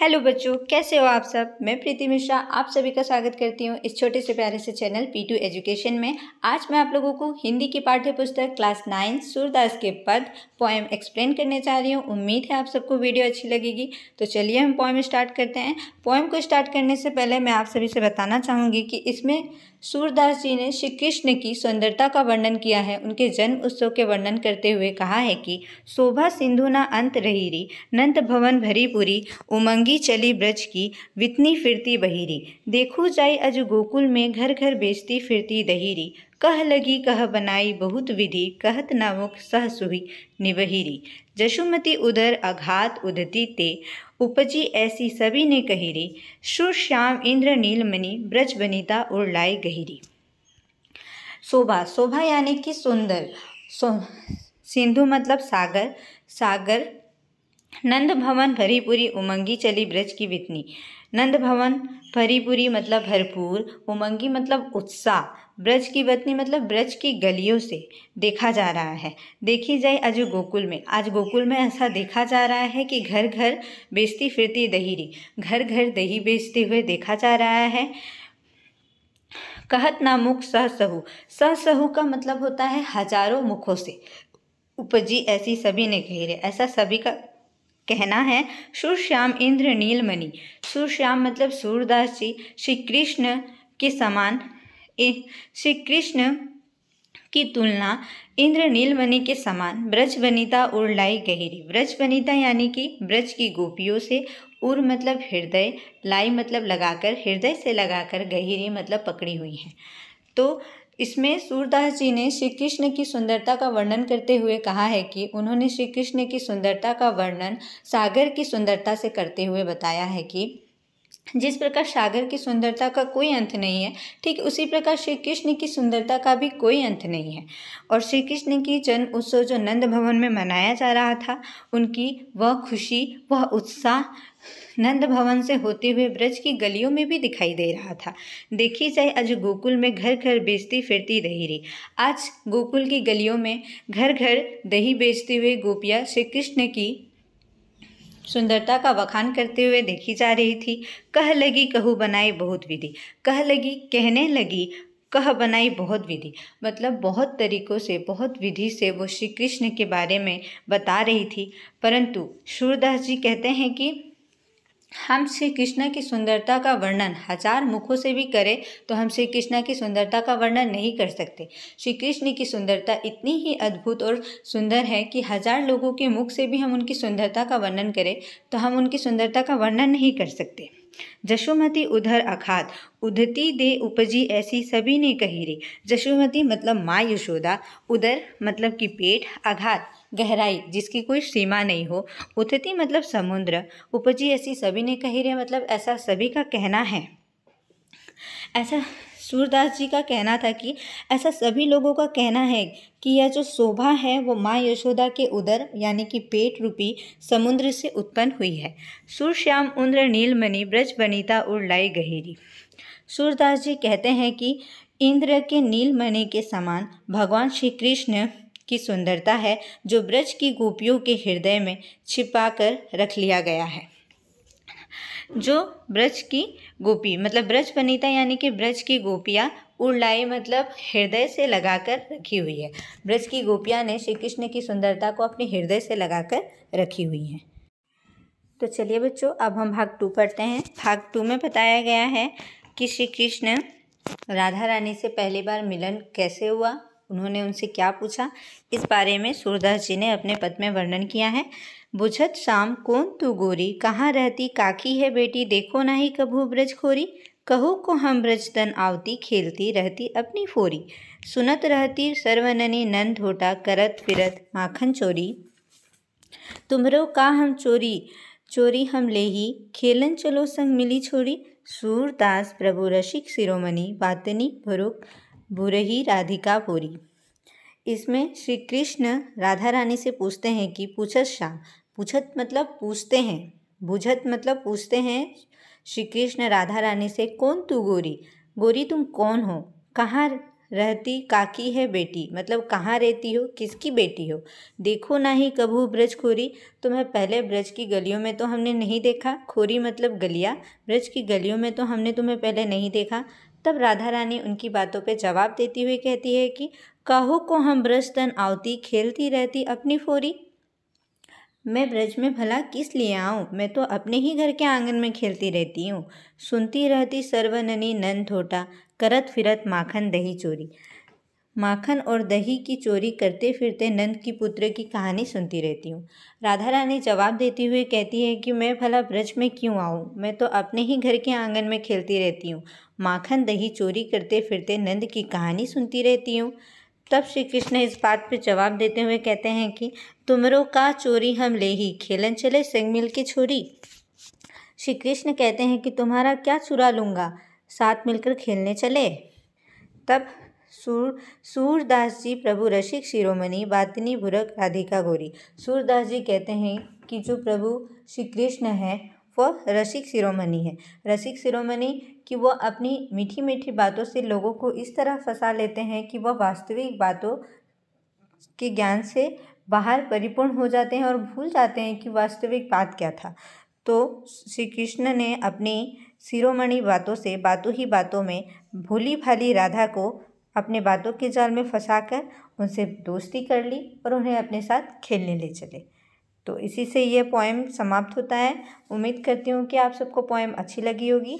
hello बच्चों कैसे हो आप सब मैं प्रीति मिश्रा आप सभी का स्वागत करती हूँ इस छोटे से प्यारे से चैनल पी टू एजुकेशन में आज मैं आप लोगों को हिंदी की पाठ्य पुस्तक क्लास नाइन सूरदास के पद पोएम एक्सप्लेन करने चाह रही हूँ उम्मीद है आप सबको वीडियो अच्छी लगेगी तो चलिए हम पोएम स्टार्ट करते हैं पोएम को स्टार्ट करने से पहले मैं आप सभी से बताना चाहूँगी कि इसमें सूरदास जी ने श्री कृष्ण की सुंदरता का वर्णन किया है उनके जन्म उत्सव के वर्णन करते हुए कहा है कि शोभा सिंधु ना अंत रहीरी नंत भवन भरी पुरी उमंगी चली ब्रज की वितनी फिरती बहिरी देखू जाई अज गोकुल में घर घर बेचती फिरती दहीरी कह लगी कह बनाई बहुत विधि कहत नामुख मुख सह सुही निबहिरी जशुमति उधर अघात उदती ते उपजी ऐसी सभी ने कहिरी सुर श्याम इंद्र नीलमणि ब्रज बनिता उड़ लाई गहिरी शोभा शोभा यानी कि सुंदर सो सिंधु मतलब सागर सागर नंद भवन भरीपुरी उमंगी चली ब्रज की बितनी नंद भवन भरीपुरी मतलब भरपूर उमंगी मतलब उत्साह ब्रज की बतनी मतलब ब्रज की गलियों से देखा जा रहा है देखी जाए आज गोकुल में आज गोकुल में ऐसा देखा जा रहा है कि घर घर बेचती फिरती दहीरी घर घर दही बेचते हुए देखा जा रहा है कहत नामुख सहसहू सहसहू का मतलब होता है हजारों मुखों से उपजी ऐसी सभी ने कही रहे ऐसा सभी का कहना है सुरश्याम इंद्र नीलमणि सुरश्याम मतलब सूरदास जी श्री कृष्ण के समान श्री कृष्ण की तुलना इंद्र नीलमणि के समान ब्रज वनिता उर लाई गहरी ब्रज वनिता यानी कि ब्रज की गोपियों से उर मतलब हृदय लाई मतलब लगाकर हृदय से लगाकर गहरी मतलब पकड़ी हुई है तो इसमें सूरदास जी ने श्री कृष्ण की सुंदरता का वर्णन करते हुए कहा है कि उन्होंने श्री कृष्ण की सुंदरता का वर्णन सागर की सुंदरता से करते हुए बताया है कि जिस प्रकार सागर की सुंदरता का कोई अंत नहीं है ठीक उसी प्रकार श्री कृष्ण की सुंदरता का भी कोई अंत नहीं है और श्री कृष्ण की जन्म उत्सव जो नंद भवन में मनाया जा रहा था उनकी वह खुशी वह उत्साह नंद भवन से होते हुए ब्रज की गलियों में भी दिखाई दे रहा था देखी जाए आज गोकुल में घर घर बेचती फिरती दही रही आज गोकुल की गलियों में घर घर दही बेचते हुए गोपिया श्री कृष्ण की सुंदरता का बखान करते हुए देखी जा रही थी कह लगी कहू बनाई बहुत विधि कह लगी कहने लगी कह बनाई बहुत विधि मतलब बहुत तरीकों से बहुत विधि से वो श्री कृष्ण के बारे में बता रही थी परंतु सूरदास जी कहते हैं कि हम श्री कृष्ण की सुंदरता का वर्णन हजार मुखों से भी करें तो हम श्री कृष्ण की सुंदरता का वर्णन नहीं कर सकते श्री कृष्ण की सुंदरता इतनी ही अद्भुत और सुंदर है कि हजार लोगों के मुख से भी हम उनकी सुंदरता का वर्णन करें तो हम उनकी सुंदरता का वर्णन नहीं कर सकते जशोमती उधर अखात उधती दे उपजी ऐसी सभी ने कही रे जशोमती मतलब माँ यशोदा उधर मतलब कि पेट अघात गहराई जिसकी कोई सीमा नहीं हो उथती मतलब समुद्र उपजी ऐसी सभी ने कही रे मतलब ऐसा सभी का कहना है ऐसा सूरदास जी का कहना था कि ऐसा सभी लोगों का कहना है कि यह जो शोभा है वो माँ यशोदा के उदर यानी कि पेट रूपी समुद्र से उत्पन्न हुई है श्याम उन्द्र नीलमणि ब्रज बनीता उड़ लाई गहेरी सूरदास जी कहते हैं कि इंद्र के नीलमणि के समान भगवान श्री कृष्ण की सुंदरता है जो ब्रज की गोपियों के हृदय में कर रख लिया गया है जो ब्रज की गोपी मतलब ब्रज बनीता यानी कि ब्रज की गोपियाँ उड़लाई मतलब हृदय से लगाकर रखी हुई है ब्रज की गोपियाँ ने श्री कृष्ण की सुंदरता को अपने हृदय से लगाकर रखी हुई हैं तो चलिए बच्चों अब हम भाग टू पढ़ते हैं भाग टू में बताया गया है कि श्री कृष्ण राधा रानी से पहली बार मिलन कैसे हुआ उन्होंने उनसे क्या पूछा इस बारे में सूरदास जी ने अपने पद में वर्णन किया है बुझत शाम कौन तू गोरी कहाँ रहती काकी है बेटी देखो ना ही कभू ब्रज खोरी कहो को हम ब्रज ब्रजतन आवती खेलती रहती अपनी फोरी सुनत रहती सर्वननी नन धोटा करत फिरत माखन चोरी तुमरो का हम चोरी चोरी हम ले ही खेलन चलो संग मिली छोड़ी सूरदास प्रभु रसिक शिरोमणि बातनी भरुक राधिका राधिकापुरी इसमें श्री कृष्ण राधा रानी से पूछते हैं कि पूछत श्याम पूछत मतलब पूछते हैं बुझत मतलब पूछते हैं श्री कृष्ण राधा रानी से कौन तू गोरी गोरी तुम कौन हो कहाँ रहती काकी है बेटी मतलब कहाँ रहती हो किसकी बेटी हो देखो ना ही कभू ब्रज खोरी तो मैं पहले ब्रज की गलियों में तो हमने नहीं देखा खोरी मतलब गलिया ब्रज की गलियों में तो हमने तुम्हें पहले नहीं देखा तब राधा रानी उनकी बातों पर जवाब देती हुई कहती है कि कहो को हम ब्रज तन आवती खेलती रहती अपनी फोरी मैं ब्रज में भला किस लिए आऊँ मैं तो अपने ही घर के आंगन में खेलती रहती हूँ सुनती रहती सर्वननी नन थोटा करत फिरत माखन दही चोरी माखन और दही की चोरी करते फिरते नंद की पुत्र की कहानी सुनती रहती हूँ राधा रानी जवाब देती हुई कहती है कि मैं भला ब्रज में क्यों आऊँ मैं तो अपने ही घर के आंगन में खेलती रहती हूँ माखन दही चोरी करते फिरते नंद की कहानी सुनती रहती हूँ तब श्री कृष्ण इस बात पर जवाब देते हुए कहते हैं कि तुमरो का चोरी हम ले ही खेलन चले सिंग मिल की छोरी श्री कृष्ण कहते हैं कि तुम्हारा क्या चुरा लूँगा साथ मिलकर खेलने चले तब सूर सूरदास जी प्रभु रसिक शिरोमणि बातनी बुरक राधिका गोरी सूरदास जी कहते हैं कि जो प्रभु श्री कृष्ण है वह रसिक शिरोमणि है रसिक शिरोमणि कि वह अपनी मीठी मीठी बातों से लोगों को इस तरह फंसा लेते हैं कि वह वास्तविक बातों के ज्ञान से बाहर परिपूर्ण हो जाते हैं और भूल जाते हैं कि वास्तविक बात क्या था तो श्री कृष्ण ने अपनी शिरोमणि बातों से बातों ही बातों में भूली भाली राधा को अपने बातों के जाल में फंसा कर उनसे दोस्ती कर ली और उन्हें अपने साथ खेलने ले चले तो इसी से ये पोएम समाप्त होता है उम्मीद करती हूँ कि आप सबको पोएम अच्छी लगी होगी